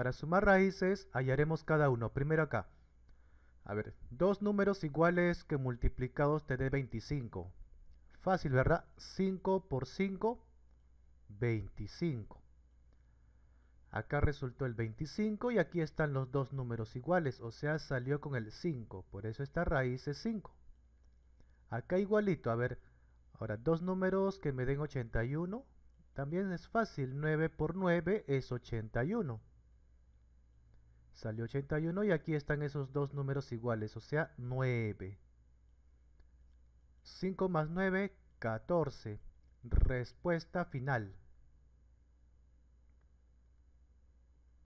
Para sumar raíces, hallaremos cada uno. Primero acá. A ver, dos números iguales que multiplicados te dé 25. Fácil, ¿verdad? 5 por 5, 25. Acá resultó el 25 y aquí están los dos números iguales, o sea, salió con el 5. Por eso esta raíz es 5. Acá igualito, a ver, ahora dos números que me den 81. También es fácil, 9 por 9 es 81. Salió 81 y aquí están esos dos números iguales, o sea 9. 5 más 9, 14. Respuesta final.